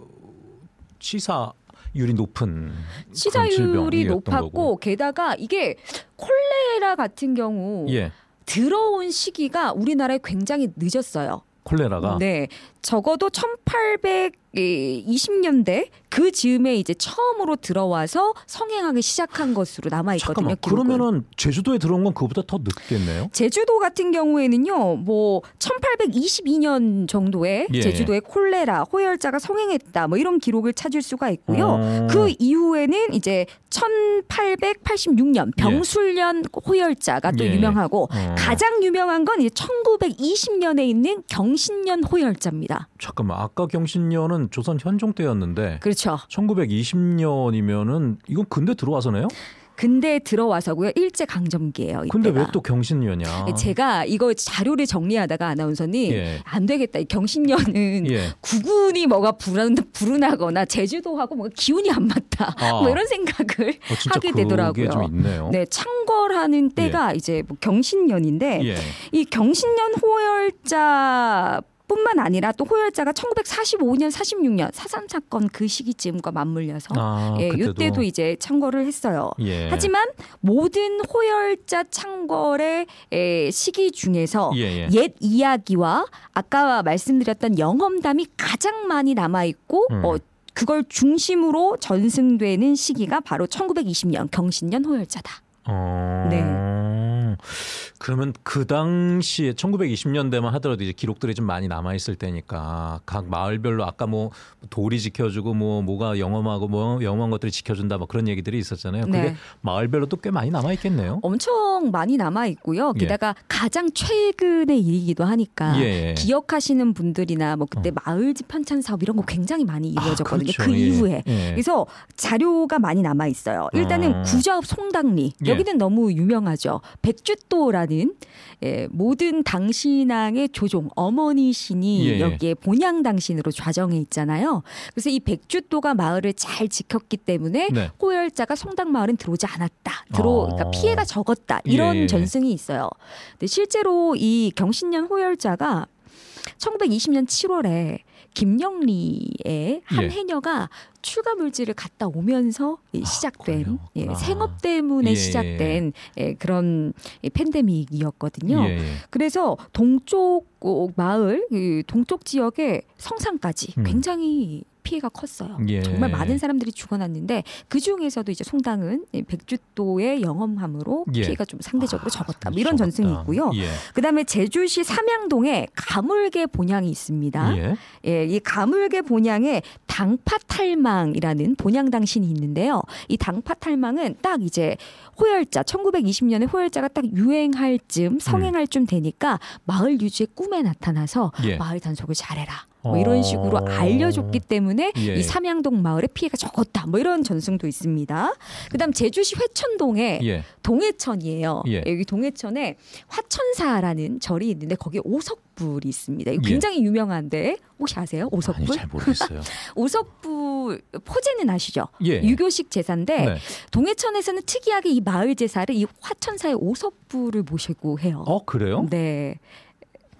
치사 치자율이 높은 치자율이 높았고 거고. 게다가 이게 콜레라 같은 경우 예. 들어온 시기가 우리나라에 굉장히 늦었어요. 콜레라가 네 적어도 1820년대 그 즈음에 이제 처음으로 들어와서 성행하기 시작한 것으로 남아 있거든요. 그러면은 제주도에 들어온 건 그보다 더 늦겠네요. 제주도 같은 경우에는요. 뭐 1822년 정도에 예. 제주도에 콜레라, 호열자가 성행했다. 뭐 이런 기록을 찾을 수가 있고요. 음. 그 이후에는 이제 1886년 예. 병술년 예. 호열자가 또 예. 유명하고 음. 가장 유명한 건 이제 1920년에 있는 경신년 호열자입니다. 있습니다. 잠깐만 아까 경신년은 조선 현종 때였는데 그렇죠. 1920년이면은 이건 근대 들어와서네요? 근데 들어와서고요. 일제 강점기예요. 근데 왜 또 경신년이야? 제가 이거 자료를 정리하다가 아나운서님 예. 안 되겠다. 경신년은 예. 구군이 뭐가 불운하거나 제주도하고 뭔가 기운이 안 맞다. 아. 뭐 이런 생각을 어, 하게 되더라고요. 네, 창궐하는 때가 예. 이제 뭐 경신년인데 예. 이 경신년 호열자 뿐만 아니라 또 호열자가 1945년, 46년 사삼 사건 그 시기쯤과 맞물려서 아, 예, 때도 이때도 이제 창궐을 했어요. 예. 하지만 모든 호열자 창궐의 예, 시기 중에서 예예. 예. 옛 이야기와 아까 말씀드렸던 영험담이 가장 많이 남아 있고 음. 어, 그걸 중심으로 전승되는 시기가 바로 1920년 경신년 호열자다. 어... 네. 그러면 그 당시에 1920년대만 하더라도 이제 기록들이 좀 많이 남아 있을 때니까 각 마을별로 아까 뭐 돌이 지켜주고 뭐 뭐가 영험하고 뭐 영험한 것들이 지켜준다 뭐 그런 얘기들이 있었잖아요. 그게 네. 마을별로 또 꽤 많이 남아 있겠네요. 엄청 많이 남아 있고요. 예. 게다가 예. 가장 최근의 일이기도 하니까 예. 기억하시는 분들이나 뭐 그때 어. 마을집 편찬 사업 이런 거 굉장히 많이 아, 이루어졌거든요. 아, 그렇죠. 그 예. 이후에 예. 그래서 자료가 많이 남아 있어요. 일단은 어. 아. 구좌읍 송당리 예. 여기는 너무 유명하죠. 백주도라는 예, 모든 당신왕의 조종 어머니 신이 예, 예, 여기에 본향 당신으로 좌정해 있잖아요. 그래서 이 백주도가 마을을 잘 지켰기 때문에 네. 호열자가 성당 마을은 들어오지 않았다. 들어 아. 그러니까 피해가 적었다. 예, 이런 예, 예, 전승이 있어요. 근데 실제로 이 경신년 호열자가 1920년 7월에 김영리의 한 예. 해녀가 추가 물질을 갖다 오면서 아, 시작된 예, 아, 예, 생업 때문에 예, 예, 시작된 예, 그런 팬데믹이었거든요. 그래서 동쪽 마을 동쪽 지역의 성산까지 음. 굉장히 피해가 컸어요. 예. 정말 많은 사람들이 죽어났는데 그 중에서도 이제 송당은 백주도의 영험함으로 예. 피해가 좀 상대적으로 아, 적었다. 뭐 이런 전승이 있고요. 예. 그다음에 제주시 삼양동에 가물개 본향이 있습니다. 예, 예 이 가물개 본향에 당파탈망이라는 본향당 신이 있는데요. 이 당파탈망은 딱 이제 호열자 1920년에 호열자가 딱 유행할 쯤 성행할 음. 쯤 되니까 마을 유지의 꿈에 나타나서 예. 마을 단속을 잘해라. 뭐 이런 식으로 어. 알려줬기 때문에 예. 이 삼양동 마을에 피해가 적었다. 뭐 이런 전승도 있습니다. 그다음 제주시 회천동에 예. 동해천이에요. 예. 여기 동해천에 화천사라는 절이 있는데 거기에 오석불이 있습니다. 예. 굉장히 유명한데 혹시 아세요? 오석불? 아니, 잘 모르겠어요. 오석불 포제는 아시죠? 예. 유교식 제사인데 네. 동해천에서는 특이하게 이 마을 제사를 이 화천사의 오석불을 모시고 해요. 어 그래요? 네.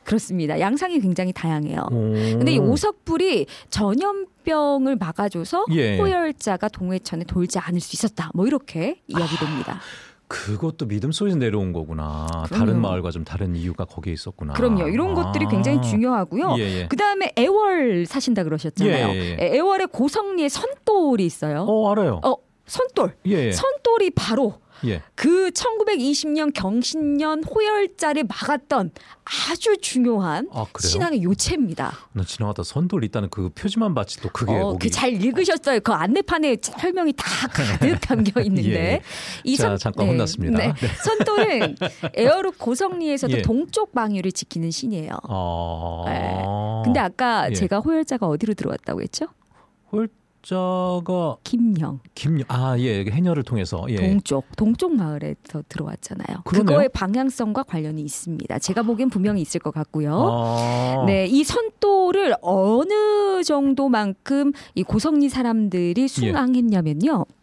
그렇습니다. 양상이 굉장히 다양해요. 오. 음. 근데 이 오석불이 전염병을 막아줘서 예. 호열자가 동해천에 돌지 않을 수 있었다. 뭐 이렇게 이야기됩니다. 아. 그것도 믿음 속에서 내려온 거구나. 그럼요. 다른 마을과 좀 다른 이유가 거기에 있었구나. 그럼요. 이런 아. 것들이 굉장히 아. 중요하고요. 예, 예. 그다음에 애월 사신다 그러셨잖아요. 예, 예, 예. 애월에 고성리에 선돌이 있어요. 어, 알아요. 어, 선돌. 예, 선돌이 바로 예. 그 1920년 경신년 호열자를 막았던 아주 중요한 아, 신앙의 요체입니다. 나 지나가다 선돌이 있다는 그 표지만 봤지 또 그게 어, 목이... 그 그잘 읽으셨어요. 그 안내판에 설명이 다 가득 담겨 있는데 예. 이 선... 자, 잠깐 네. 혼났습니다. 네. 네. 선도은 에어로 고성리에서도 예. 동쪽 방위를 지키는 신이에요. 아... 네. 근데 아까 예. 제가 호열자가 어디로 들어왔다고 했죠? 홀 저거 김영. 김영. 아, 예. 해녀를 통해서. 예. 동쪽. 동쪽 마을에서 들어왔잖아요. 그러네요? 그거의 방향성과 관련이 있습니다. 제가 보기엔 분명히 있을 것 같고요. 아~ 네. 이 선도를 어느 정도만큼 이 고성리 사람들이 숭앙했냐면요. 예.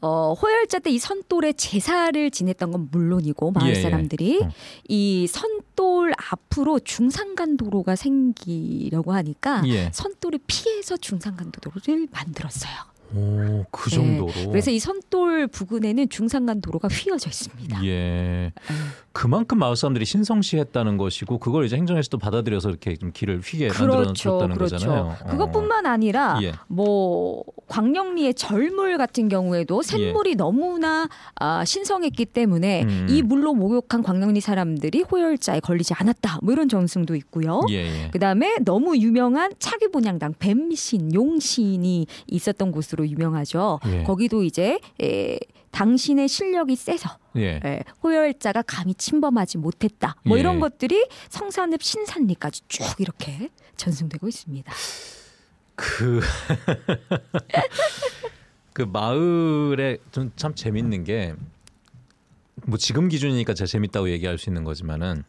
어, 호열자 때 이선돌의 제사를 지냈던 건 물론이고 마을 사람들이 예, 예. 어. 이 선돌 앞으로 중산간 도로가 생기려고 하니까 예. 선돌을 피해서 중산간 도로를 만들었어요. 오, 그 네. 정도로. 네. 그래서 이 선돌 부근에는 중산간 도로가 휘어져 있습니다. 예. 음. 그만큼 마을 사람들이 신성시했다는 것이고 그걸 이제 행정에서 도 받아들여서 이렇게 좀 길을 휘게 그렇죠, 만들어줬다는 그렇죠. 거잖아요. 어. 그것뿐만 아니라 예. 뭐 광명리의 절물 같은 경우에도 예. 샘물이 예. 너무나 아, 신성했기 때문에 음. 이 물로 목욕한 광명리 사람들이 호열자에 걸리지 않았다. 뭐 이런 점승도 있고요. 예, 예, 그다음에 너무 유명한 차기분양당 뱀신 용신이 있었던 곳으로. 곳으로 유명하죠. 예. 거기도 이제 에, 당신의 실력이 세서 예. 예, 호열자가 감히 침범하지 못했다. 뭐 예. 이런 것들이 성산읍 신산리까지 쭉 이렇게 전승되고 있습니다. 그, 그 마을에 좀 참 재밌는 게, 뭐 지금 기준이니까 제가 재밌다고 얘기할 수 있는 거지만은,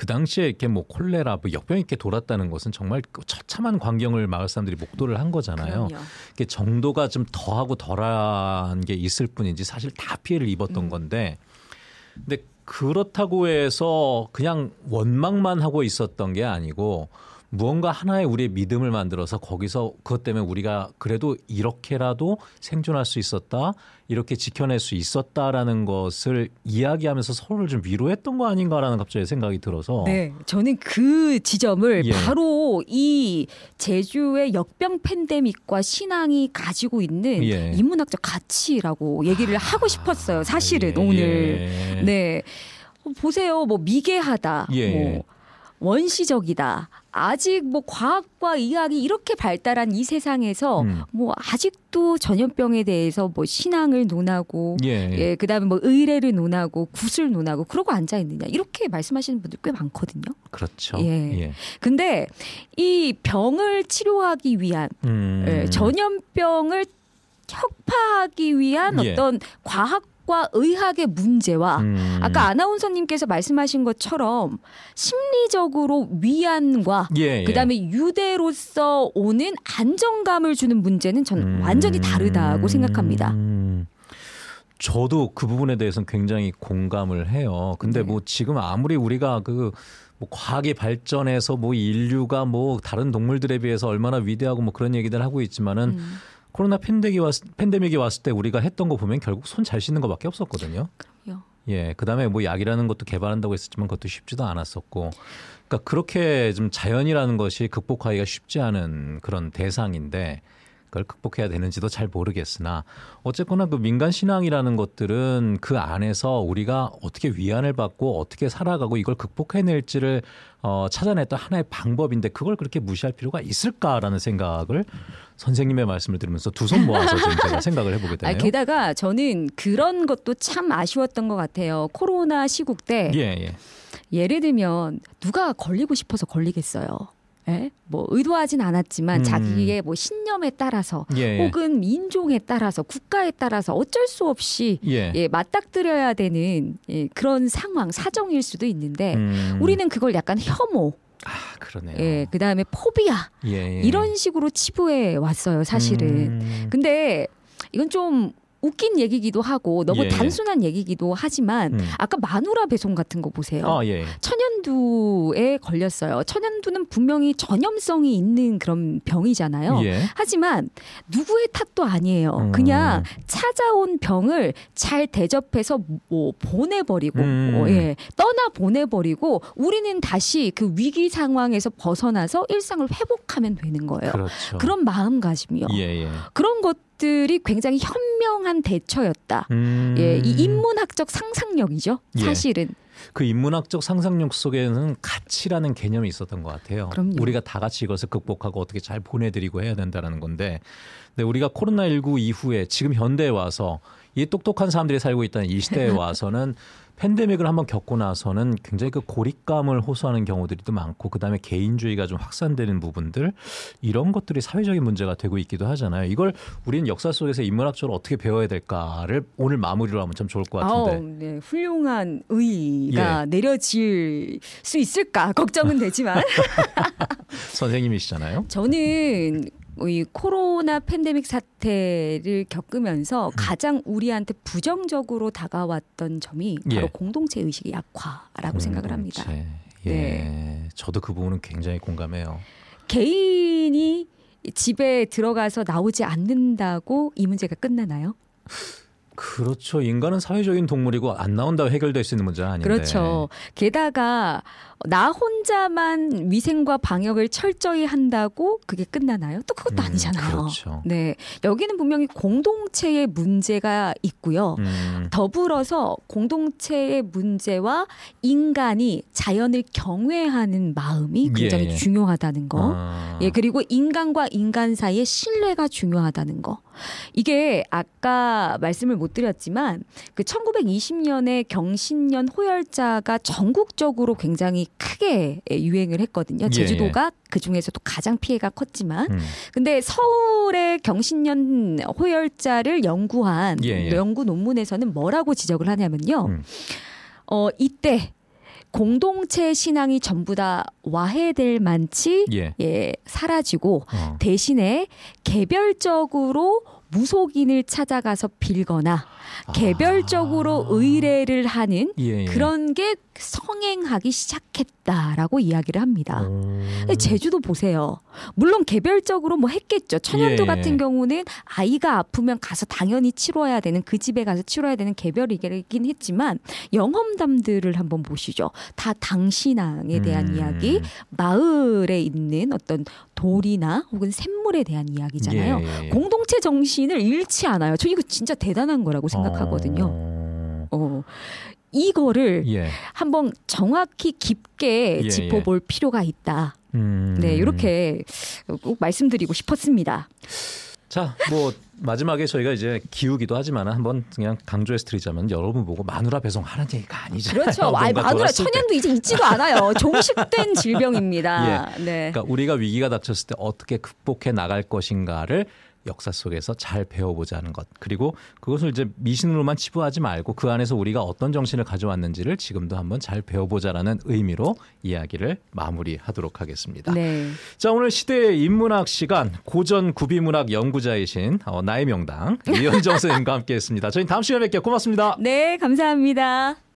그 당시에 이렇게 뭐 콜레라 뭐 역병 있게 돌았다는 것은 정말 그 처참한 광경을 마을 사람들이 목도를 한 거잖아요. 그게 정도가 좀 더하고 덜한 게 있을 뿐인지 사실 다 피해를 입었던 음. 건데 근데 그렇다고 해서 그냥 원망만 하고 있었던 게 아니고 무언가 하나의 우리의 믿음을 만들어서 거기서 그것 때문에 우리가 그래도 이렇게라도 생존할 수 있었다, 이렇게 지켜낼 수 있었다라는 것을 이야기하면서 서로를 좀 위로했던 거 아닌가라는 갑자기 생각이 들어서. 네, 저는 그 지점을 예. 바로 이 제주의 역병 팬데믹과 신앙이 가지고 있는 예. 인문학적 가치라고 얘기를 아, 하고 싶었어요. 사실은 예. 오늘. 예. 네. 보세요. 뭐 미개하다. 예. 뭐 원시적이다. 아직 뭐 과학과 의학이 이렇게 발달한 이 세상에서 음. 뭐 아직도 전염병에 대해서 뭐 신앙을 논하고 예, 예. 예 그다음에 뭐 의례를 논하고 구슬 논하고 그러고 앉아 있느냐 이렇게 말씀하시는 분들 꽤 많거든요. 그렇죠. 예. 예. 근데 이 병을 치료하기 위한 음. 예, 전염병을 혁파하기 위한 예. 어떤 과학 과학과 의학의 문제와 음. 아까 아나운서님께서 말씀하신 것처럼 심리적으로 위안과 예, 예. 그다음에 유대로서 오는 안정감을 주는 문제는 저는 음. 완전히 다르다고 생각합니다. 음. 저도 그 부분에 대해서는 굉장히 공감을 해요. 근데 네. 뭐 지금 아무리 우리가 그뭐 과학이 발전해서 뭐 인류가 뭐 다른 동물들에 비해서 얼마나 위대하고 뭐 그런 얘기들 하고 있지만은 음. 코로나 팬데믹이 왔 팬데믹이 왔을 때 우리가 했던 거 보면 결국 손 잘 씻는 거밖에 없었거든요. 그럼요. 예, 그다음에 뭐 약이라는 것도 개발한다고 했었지만 그것도 쉽지도 않았었고, 그러니까 그렇게 좀 자연이라는 것이 극복하기가 쉽지 않은 그런 대상인데 그걸 극복해야 되는지도 잘 모르겠으나 어쨌거나 그 민간 신앙이라는 것들은 그 안에서 우리가 어떻게 위안을 받고 어떻게 살아가고 이걸 극복해낼지를 어, 찾아냈던 하나의 방법인데 그걸 그렇게 무시할 필요가 있을까라는 생각을 선생님의 말씀을 들으면서 두 손 모아서 지금 제가 생각을 해보게 되네요. 게다가 저는 그런 것도 참 아쉬웠던 것 같아요. 코로나 시국 때 예, 예. 예를 들면 누가 걸리고 싶어서 걸리겠어요. 예? 뭐 의도하진 않았지만 음. 자기의 뭐 신념에 따라서 예, 예. 혹은 민족에 따라서 국가에 따라서 어쩔 수 없이 예. 예 맞닥뜨려야 되는 예, 그런 상황 사정일 수도 있는데 음. 우리는 그걸 약간 혐오 아, 그러네요. 예, 그 다음에 포비아. 예, 예, 이런 식으로 치부해 왔어요, 사실은. 음. 근데 이건 좀 웃긴 얘기기도 하고 너무 예, 단순한 예. 얘기기도 하지만 음. 아까 마누라 배송 같은 거 보세요. 아, 예. 천연두에 걸렸어요. 천연두는 분명히 전염성이 있는 그런 병이잖아요. 예. 하지만 누구의 탓도 아니에요. 음. 그냥 찾아온 병을 잘 대접해서 뭐 보내버리고 음. 뭐 예, 떠나 보내버리고 우리는 다시 그 위기 상황에서 벗어나서 일상을 회복하면 되는 거예요. 그렇죠. 그런 마음가짐이요. 예, 예. 그런 것 들이 굉장히 현명한 대처였다. 음... 예, 이 인문학적 상상력이죠. 예. 사실은. 예. 그 인문학적 상상력 속에는 가치라는 개념이 있었던 것 같아요. 그럼요. 우리가 다 같이 이것을 극복하고 어떻게 잘 보내드리고 해야 된다는 건데, 근데 우리가 코로나 19 이후에 지금 현대에 와서 이 똑똑한 사람들이 살고 있다는 이 시대에 와서는 팬데믹을 한번 겪고 나서는 굉장히 그 고립감을 호소하는 경우들이도 많고 그다음에 개인주의가 좀 확산되는 부분들 이런 것들이 사회적인 문제가 되고 있기도 하잖아요. 이걸 우리는 역사 속에서 인문학적으로 어떻게 배워야 될까를 오늘 마무리로 하면 참 좋을 것 같은데. 아우, 네. 훌륭한 의의가 예. 내려질 수 있을까 걱정은 되지만 선생님이시잖아요. 저는 이 코로나 팬데믹 사태를 겪으면서 음. 가장 우리한테 부정적으로 다가왔던 점이 바로 예. 공동체 의식의 약화라고 공 생각을 합니다. 예. 네. 저도 그 부분은 굉장히 공감해요. 개인이 집에 들어가서 나오지 않는다고 이 문제가 끝나나요? 그렇죠. 인간은 사회적인 동물이고 안 나온다고 해결될 수 있는 문제 아닌데. 그렇죠. 게다가 나 혼자만 위생과 방역을 철저히 한다고 그게 끝나나요? 또 그것도 음, 아니잖아요. 그렇죠. 네. 여기는 분명히 공동체의 문제가 있고요. 음. 더불어서 공동체의 문제와 인간이 자연을 경외하는 마음이 굉장히 예, 예. 중요하다는 거. 아. 예, 그리고 인간과 인간 사이의 신뢰가 중요하다는 거. 이게 아까 말씀을 못 드렸지만 그 1920년에 경신년 호열자가 전국적으로 굉장히 크게 예, 유행을 했거든요. 예, 제주도가 예, 그 중에서도 가장 피해가 컸지만, 음. 근데 서울의 경신년 호열자를 연구한 예, 예, 연구 논문에서는 뭐라고 지적을 하냐면요. 음. 어 이때 공동체 신앙이 전부 다 와해될 만치 예, 예 사라지고 어. 대신에 개별적으로 무속인을 찾아가서 빌거나 아. 개별적으로 의뢰를 하는 예, 예. 그런 게 성행하기 시작했다라고 이야기를 합니다. 음... 제주도 보세요. 물론 개별적으로 뭐 했겠죠. 천연도 예, 예. 같은 경우는 아이가 아프면 가서 당연히 치료야 되는 그 집에 가서 치료야 되는 개별이긴 했지만 영험담들을 한번 보시죠. 다 당신왕에 대한 음... 이야기, 마을에 있는 어떤 돌이나 혹은 샘물에 대한 이야기잖아요. 예, 예. 공동체 정신을 잃지 않아요. 저 이거 진짜 대단한 거라고 생각합니다. 생각하거든요. 어. 어... 이거를 예. 한번 정확히 깊게 예, 예. 짚어볼 예. 필요가 있다. 음... 네, 이렇게 꼭 말씀드리고 싶었습니다. 자, 뭐 마지막에 저희가 이제 기우기도 하지만 한번 그냥 강조해서 드리자면 여러분 보고 마누라 배송하는 얘기가 아니잖아요. 그렇죠. 아, 마누라 천연도 이제 잊지도 않아요. 종식된 질병입니다. 예. 네. 그러니까 우리가 위기가 닥쳤을 때 어떻게 극복해 나갈 것인가를 역사 속에서 잘 배워보자는 것 그리고 그것을 이제 미신으로만 치부하지 말고 그 안에서 우리가 어떤 정신을 가져왔는지를 지금도 한번 잘 배워보자라는 의미로 이야기를 마무리하도록 하겠습니다. 네. 자 오늘 시대의 인문학 시간 고전 구비문학 연구자이신 어, 나의 명당 이현정 선생님과 함께했습니다. 저희 다음 시간에 뵐게요. 고맙습니다. 네 감사합니다.